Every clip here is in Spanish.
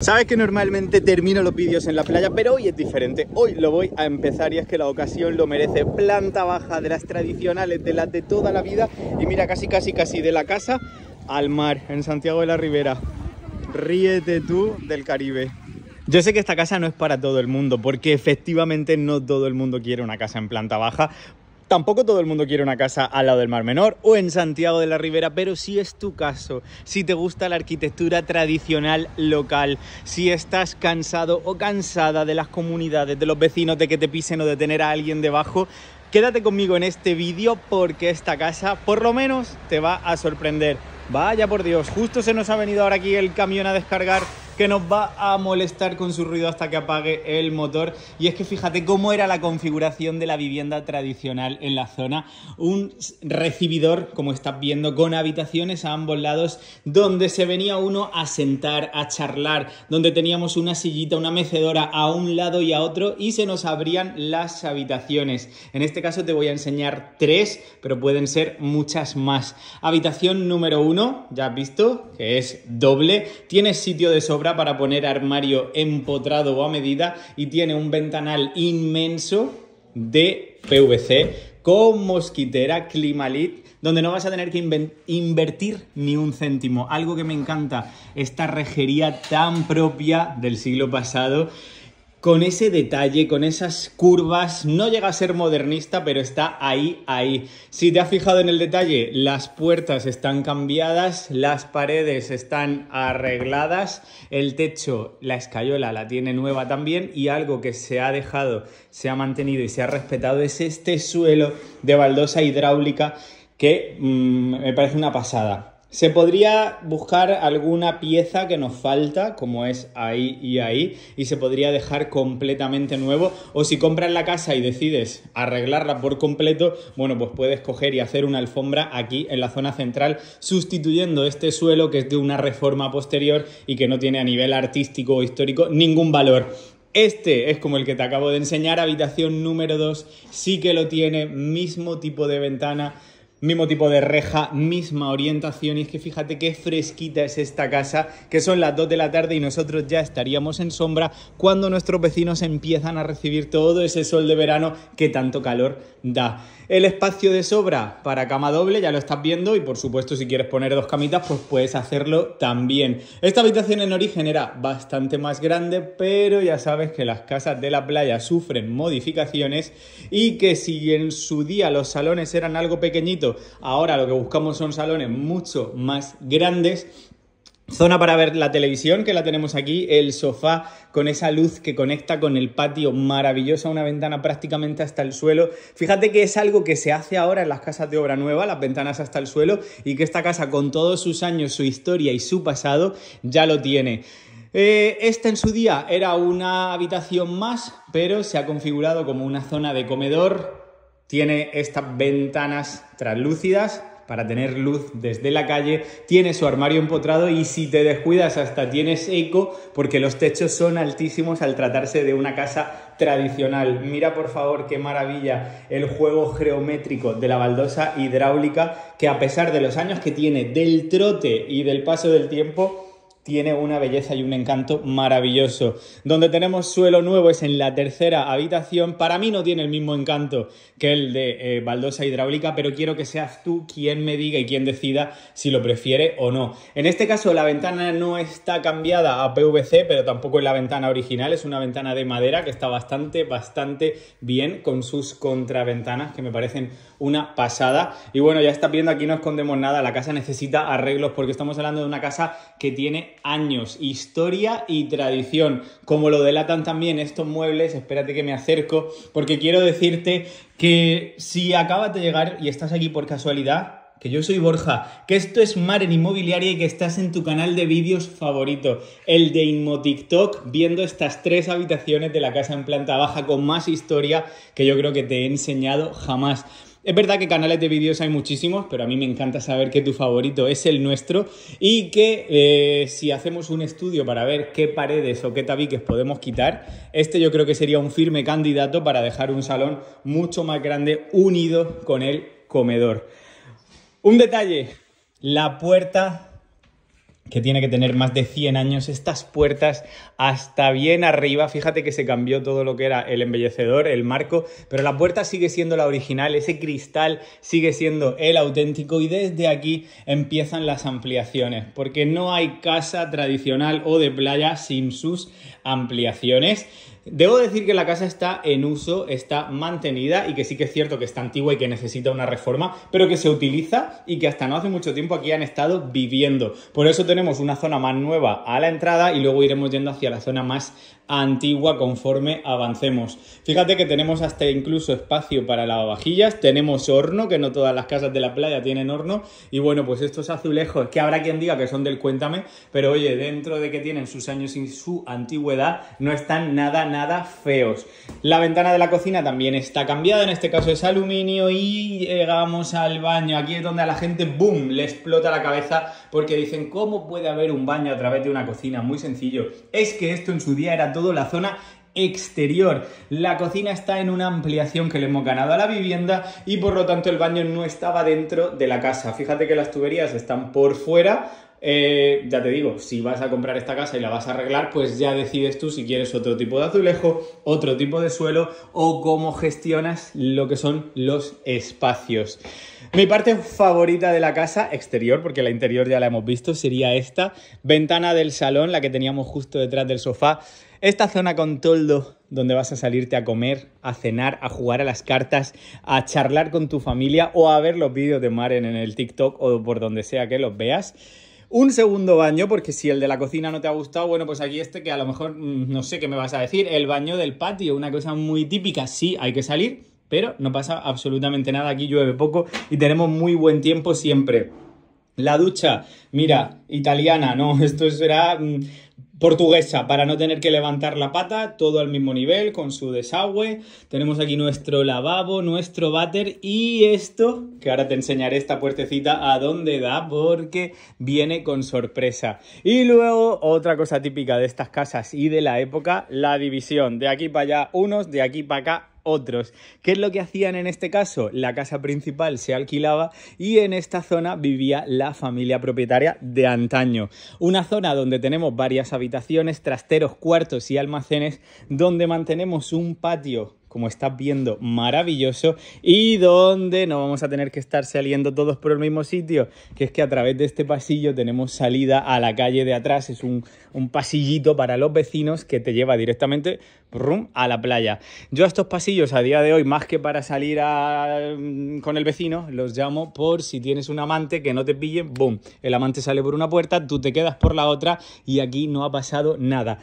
Sabes que normalmente termino los vídeos en la playa, pero hoy es diferente. Hoy lo voy a empezar y es que la ocasión lo merece. Planta baja de las tradicionales, de las de toda la vida. Y mira, casi, casi, casi de la casa al mar, en Santiago de la Ribera. Ríete tú del Caribe. Yo sé que esta casa no es para todo el mundo, porque efectivamente no todo el mundo quiere una casa en planta baja, Tampoco todo el mundo quiere una casa al lado del Mar Menor o en Santiago de la Ribera, pero si es tu caso, si te gusta la arquitectura tradicional local, si estás cansado o cansada de las comunidades, de los vecinos, de que te pisen o de tener a alguien debajo, quédate conmigo en este vídeo porque esta casa por lo menos te va a sorprender. Vaya por Dios, justo se nos ha venido ahora aquí el camión a descargar que nos va a molestar con su ruido hasta que apague el motor. Y es que fíjate cómo era la configuración de la vivienda tradicional en la zona. Un recibidor, como estás viendo, con habitaciones a ambos lados, donde se venía uno a sentar, a charlar, donde teníamos una sillita, una mecedora a un lado y a otro y se nos abrían las habitaciones. En este caso te voy a enseñar tres, pero pueden ser muchas más. Habitación número uno, ya has visto, que es doble, tiene sitio de sobra para poner armario empotrado o a medida y tiene un ventanal inmenso de PVC con mosquitera Climalit donde no vas a tener que invertir ni un céntimo. Algo que me encanta, esta rejería tan propia del siglo pasado con ese detalle, con esas curvas, no llega a ser modernista, pero está ahí, ahí. Si te has fijado en el detalle, las puertas están cambiadas, las paredes están arregladas, el techo, la escayola la tiene nueva también y algo que se ha dejado, se ha mantenido y se ha respetado es este suelo de baldosa hidráulica que mm, me parece una pasada. Se podría buscar alguna pieza que nos falta, como es ahí y ahí, y se podría dejar completamente nuevo. O si compras la casa y decides arreglarla por completo, bueno, pues puedes coger y hacer una alfombra aquí en la zona central, sustituyendo este suelo que es de una reforma posterior y que no tiene a nivel artístico o histórico ningún valor. Este es como el que te acabo de enseñar, habitación número 2, sí que lo tiene, mismo tipo de ventana, Mismo tipo de reja, misma orientación y es que fíjate qué fresquita es esta casa, que son las 2 de la tarde y nosotros ya estaríamos en sombra cuando nuestros vecinos empiezan a recibir todo ese sol de verano que tanto calor da. El espacio de sobra para cama doble, ya lo estás viendo y por supuesto si quieres poner dos camitas pues puedes hacerlo también. Esta habitación en origen era bastante más grande, pero ya sabes que las casas de la playa sufren modificaciones y que si en su día los salones eran algo pequeñitos, ahora lo que buscamos son salones mucho más grandes Zona para ver la televisión que la tenemos aquí, el sofá con esa luz que conecta con el patio maravillosa, una ventana prácticamente hasta el suelo. Fíjate que es algo que se hace ahora en las casas de obra nueva, las ventanas hasta el suelo, y que esta casa con todos sus años, su historia y su pasado ya lo tiene. Eh, esta en su día era una habitación más, pero se ha configurado como una zona de comedor, tiene estas ventanas translúcidas para tener luz desde la calle, tiene su armario empotrado y si te descuidas hasta tienes eco porque los techos son altísimos al tratarse de una casa tradicional. Mira por favor qué maravilla el juego geométrico de la baldosa hidráulica que a pesar de los años que tiene, del trote y del paso del tiempo, tiene una belleza y un encanto maravilloso. Donde tenemos suelo nuevo es en la tercera habitación. Para mí no tiene el mismo encanto que el de eh, baldosa hidráulica, pero quiero que seas tú quien me diga y quien decida si lo prefiere o no. En este caso la ventana no está cambiada a PVC, pero tampoco es la ventana original, es una ventana de madera que está bastante, bastante bien con sus contraventanas que me parecen una pasada. Y bueno, ya está viendo, aquí no escondemos nada, la casa necesita arreglos porque estamos hablando de una casa que tiene años, historia y tradición. Como lo delatan también estos muebles, espérate que me acerco, porque quiero decirte que si acabas de llegar y estás aquí por casualidad, que yo soy Borja, que esto es Maren Inmobiliaria y que estás en tu canal de vídeos favorito, el de InmoTikTok, viendo estas tres habitaciones de la casa en planta baja con más historia que yo creo que te he enseñado jamás. Es verdad que canales de vídeos hay muchísimos, pero a mí me encanta saber que tu favorito es el nuestro y que eh, si hacemos un estudio para ver qué paredes o qué tabiques podemos quitar, este yo creo que sería un firme candidato para dejar un salón mucho más grande unido con el comedor. Un detalle, la puerta que tiene que tener más de 100 años, estas puertas hasta bien arriba, fíjate que se cambió todo lo que era el embellecedor, el marco, pero la puerta sigue siendo la original, ese cristal sigue siendo el auténtico y desde aquí empiezan las ampliaciones, porque no hay casa tradicional o de playa sin sus ampliaciones. Debo decir que la casa está en uso, está mantenida y que sí que es cierto que está antigua y que necesita una reforma, pero que se utiliza y que hasta no hace mucho tiempo aquí han estado viviendo. Por eso tenemos una zona más nueva a la entrada y luego iremos yendo hacia la zona más antigua conforme avancemos. Fíjate que tenemos hasta incluso espacio para lavavajillas, tenemos horno, que no todas las casas de la playa tienen horno, y bueno, pues estos azulejos, que habrá quien diga que son del cuéntame, pero oye, dentro de que tienen sus años y su antigüedad, no están nada, nada nada feos. La ventana de la cocina también está cambiada, en este caso es aluminio y llegamos al baño. Aquí es donde a la gente, ¡boom!, le explota la cabeza porque dicen, ¿cómo puede haber un baño a través de una cocina? Muy sencillo. Es que esto en su día era todo la zona exterior. La cocina está en una ampliación que le hemos ganado a la vivienda y por lo tanto el baño no estaba dentro de la casa. Fíjate que las tuberías están por fuera, eh, ya te digo, si vas a comprar esta casa y la vas a arreglar, pues ya decides tú si quieres otro tipo de azulejo, otro tipo de suelo o cómo gestionas lo que son los espacios. Mi parte favorita de la casa, exterior, porque la interior ya la hemos visto, sería esta ventana del salón, la que teníamos justo detrás del sofá. Esta zona con toldo donde vas a salirte a comer, a cenar, a jugar a las cartas, a charlar con tu familia o a ver los vídeos de Maren en el TikTok o por donde sea que los veas un segundo baño, porque si el de la cocina no te ha gustado, bueno, pues aquí este que a lo mejor mm, no sé qué me vas a decir, el baño del patio, una cosa muy típica, sí, hay que salir, pero no pasa absolutamente nada, aquí llueve poco y tenemos muy buen tiempo siempre. La ducha, mira, italiana, no, esto será mm, portuguesa para no tener que levantar la pata, todo al mismo nivel, con su desagüe. Tenemos aquí nuestro lavabo, nuestro váter y esto, que ahora te enseñaré esta puertecita a dónde da porque viene con sorpresa. Y luego otra cosa típica de estas casas y de la época, la división. De aquí para allá unos, de aquí para acá otros. ¿Qué es lo que hacían en este caso? La casa principal se alquilaba y en esta zona vivía la familia propietaria de antaño. Una zona donde tenemos varias habitaciones, trasteros, cuartos y almacenes, donde mantenemos un patio como estás viendo, maravilloso y donde no vamos a tener que estar saliendo todos por el mismo sitio, que es que a través de este pasillo tenemos salida a la calle de atrás, es un, pasillito para los vecinos que te lleva directamente a la playa. Yo a estos pasillos a día de hoy, más que para salir mm, con el vecino, los llamo por si tienes un amante que no te pille boom, el amante sale por una puerta, tú te quedas por la otra y aquí no ha pasado nada.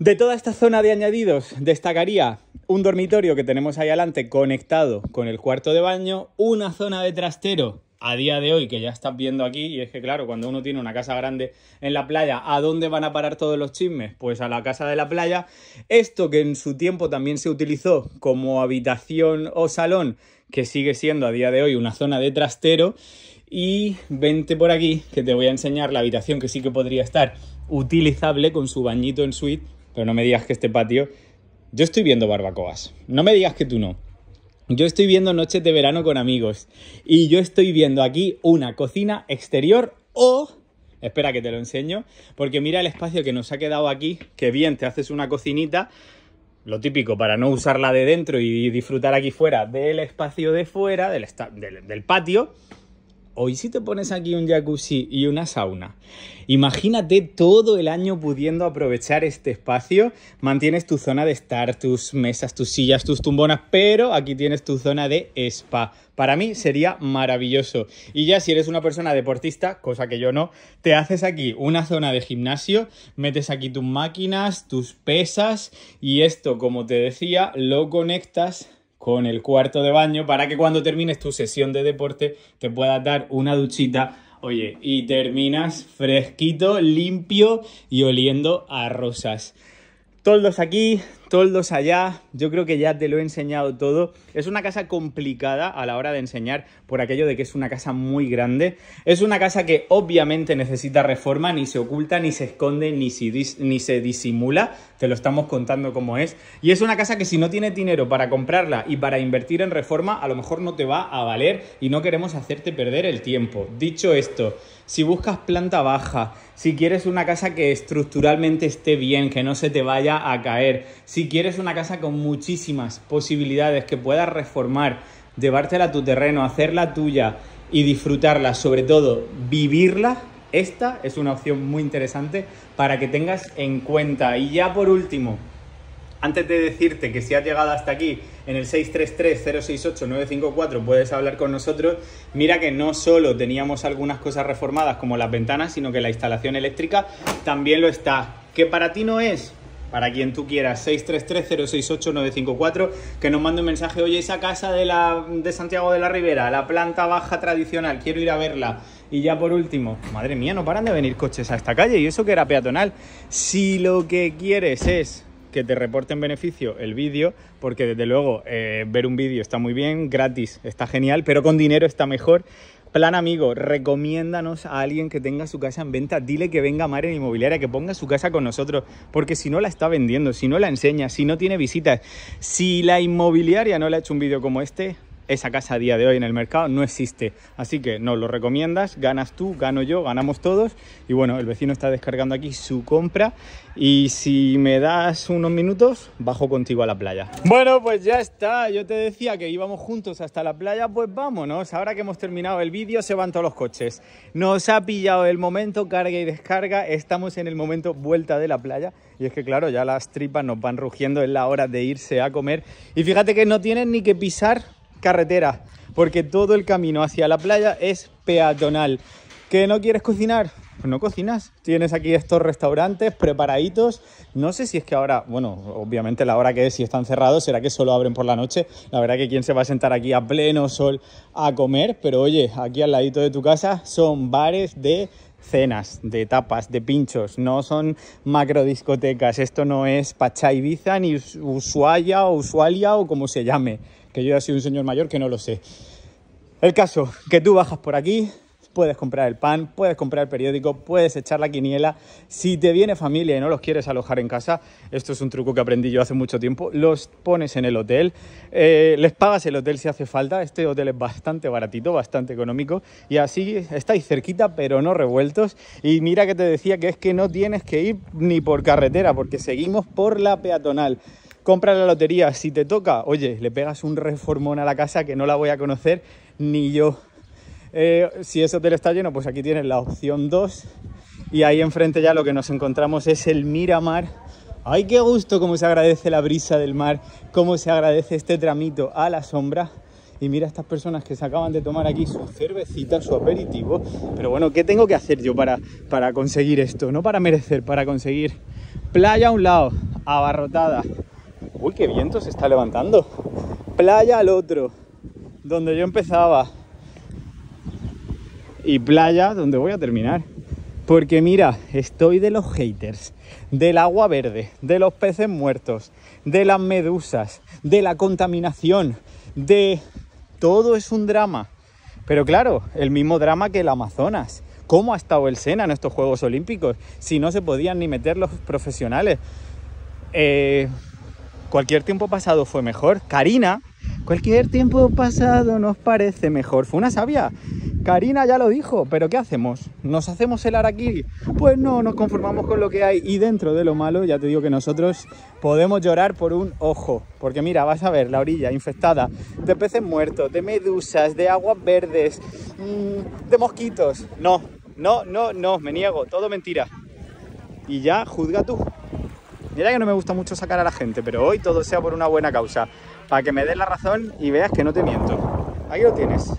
De toda esta zona de añadidos, destacaría un dormitorio que tenemos ahí adelante conectado con el cuarto de baño, una zona de trastero a día de hoy que ya estás viendo aquí, y es que claro, cuando uno tiene una casa grande en la playa, ¿a dónde van a parar todos los chismes? Pues a la casa de la playa. Esto que en su tiempo también se utilizó como habitación o salón, que sigue siendo a día de hoy una zona de trastero. Y vente por aquí, que te voy a enseñar la habitación que sí que podría estar utilizable con su bañito en suite, pero no me digas que este patio yo estoy viendo barbacoas. No me digas que tú no. Yo estoy viendo noches de verano con amigos. Y yo estoy viendo aquí una cocina exterior o... Espera que te lo enseño, porque mira el espacio que nos ha quedado aquí, que bien, te haces una cocinita, lo típico, para no usarla de dentro y disfrutar aquí fuera del espacio de fuera, del, del patio, hoy si te pones aquí un jacuzzi y una sauna, imagínate todo el año pudiendo aprovechar este espacio. Mantienes tu zona de estar, tus mesas, tus sillas, tus tumbonas, pero aquí tienes tu zona de spa. Para mí sería maravilloso. Y ya si eres una persona deportista, cosa que yo no, te haces aquí una zona de gimnasio, metes aquí tus máquinas, tus pesas y esto, como te decía, lo conectas con el cuarto de baño para que cuando termines tu sesión de deporte te puedas dar una duchita. Oye, y terminas fresquito, limpio y oliendo a rosas. Toldos aquí, toldos allá, yo creo que ya te lo he enseñado todo. Es una casa complicada a la hora de enseñar por aquello de que es una casa muy grande. Es una casa que obviamente necesita reforma, ni se oculta, ni se esconde, ni se, ni se disimula. Te lo estamos contando como es. Y es una casa que si no tiene dinero para comprarla y para invertir en reforma, a lo mejor no te va a valer y no queremos hacerte perder el tiempo. Dicho esto, si buscas planta baja, si quieres una casa que estructuralmente esté bien, que no se te vaya a caer, si quieres una casa con muchísimas posibilidades que puedas reformar, llevártela a tu terreno, hacerla tuya y disfrutarla, sobre todo vivirla, esta es una opción muy interesante para que tengas en cuenta. Y ya por último, antes de decirte que si has llegado hasta aquí en el 633-068-954 puedes hablar con nosotros, mira que no solo teníamos algunas cosas reformadas como las ventanas, sino que la instalación eléctrica también lo está. ¿Que para ti no es? para quien tú quieras, 633-068-954, que nos mande un mensaje, oye, esa casa de, la, de Santiago de la Ribera, la planta baja tradicional, quiero ir a verla. Y ya por último, madre mía, no paran de venir coches a esta calle y eso que era peatonal. Si lo que quieres es que te reporten beneficio el vídeo, porque desde luego eh, ver un vídeo está muy bien, gratis está genial, pero con dinero está mejor. Plan amigo, recomiéndanos a alguien que tenga su casa en venta, dile que venga a Maren Inmobiliaria, que ponga su casa con nosotros, porque si no la está vendiendo, si no la enseña, si no tiene visitas, si la inmobiliaria no le ha hecho un vídeo como este, esa casa a día de hoy en el mercado no existe. Así que nos lo recomiendas, ganas tú, gano yo, ganamos todos. Y bueno, el vecino está descargando aquí su compra y si me das unos minutos, bajo contigo a la playa. Bueno, pues ya está. Yo te decía que íbamos juntos hasta la playa, pues vámonos. Ahora que hemos terminado el vídeo, se van todos los coches. Nos ha pillado el momento carga y descarga. Estamos en el momento vuelta de la playa. Y es que claro, ya las tripas nos van rugiendo, es la hora de irse a comer. Y fíjate que no tienen ni que pisar carretera, porque todo el camino hacia la playa es peatonal. ¿Que no quieres cocinar? Pues no cocinas. Tienes aquí estos restaurantes preparaditos. No sé si es que ahora, bueno, obviamente la hora que es, si están cerrados, será que solo abren por la noche. La verdad que quién se va a sentar aquí a pleno sol a comer, pero oye, aquí al ladito de tu casa son bares de cenas, de tapas, de pinchos, no son macrodiscotecas. Esto no es Pachá Ibiza ni Ushuaia o Usualia o como se llame que yo ya sido un señor mayor que no lo sé. El caso, que tú bajas por aquí, puedes comprar el pan, puedes comprar el periódico, puedes echar la quiniela. Si te viene familia y no los quieres alojar en casa, esto es un truco que aprendí yo hace mucho tiempo, los pones en el hotel, eh, les pagas el hotel si hace falta, este hotel es bastante baratito, bastante económico, y así estáis cerquita pero no revueltos. Y mira que te decía que es que no tienes que ir ni por carretera, porque seguimos por la peatonal compra la lotería, si te toca, oye, le pegas un reformón a la casa que no la voy a conocer ni yo. Eh, si ese hotel está lleno, pues aquí tienes la opción 2 y ahí enfrente ya lo que nos encontramos es el Miramar. ¡Ay, qué gusto! Cómo se agradece la brisa del mar, cómo se agradece este tramito a la sombra. Y mira estas personas que se acaban de tomar aquí su cervecita, su aperitivo. Pero bueno, ¿qué tengo que hacer yo para, para conseguir esto? No para merecer, para conseguir. Playa a un lado, abarrotada, Uy, qué viento se está levantando. Playa al otro, donde yo empezaba. Y playa donde voy a terminar. Porque mira, estoy de los haters, del agua verde, de los peces muertos, de las medusas, de la contaminación, de... Todo es un drama. Pero claro, el mismo drama que el Amazonas. ¿Cómo ha estado el Sena en estos Juegos Olímpicos? Si no se podían ni meter los profesionales. Eh, Cualquier tiempo pasado fue mejor. Karina, cualquier tiempo pasado nos parece mejor. Fue una sabia. Karina ya lo dijo, pero ¿qué hacemos? ¿Nos hacemos el araquí? Pues no, nos conformamos con lo que hay. Y dentro de lo malo, ya te digo que nosotros podemos llorar por un ojo. Porque mira, vas a ver la orilla infectada de peces muertos, de medusas, de aguas verdes, mm, de mosquitos. No, no, no, no, me niego, todo mentira. Y ya juzga tú. Mira que no me gusta mucho sacar a la gente, pero hoy todo sea por una buena causa. Para que me des la razón y veas que no te miento. Ahí lo tienes.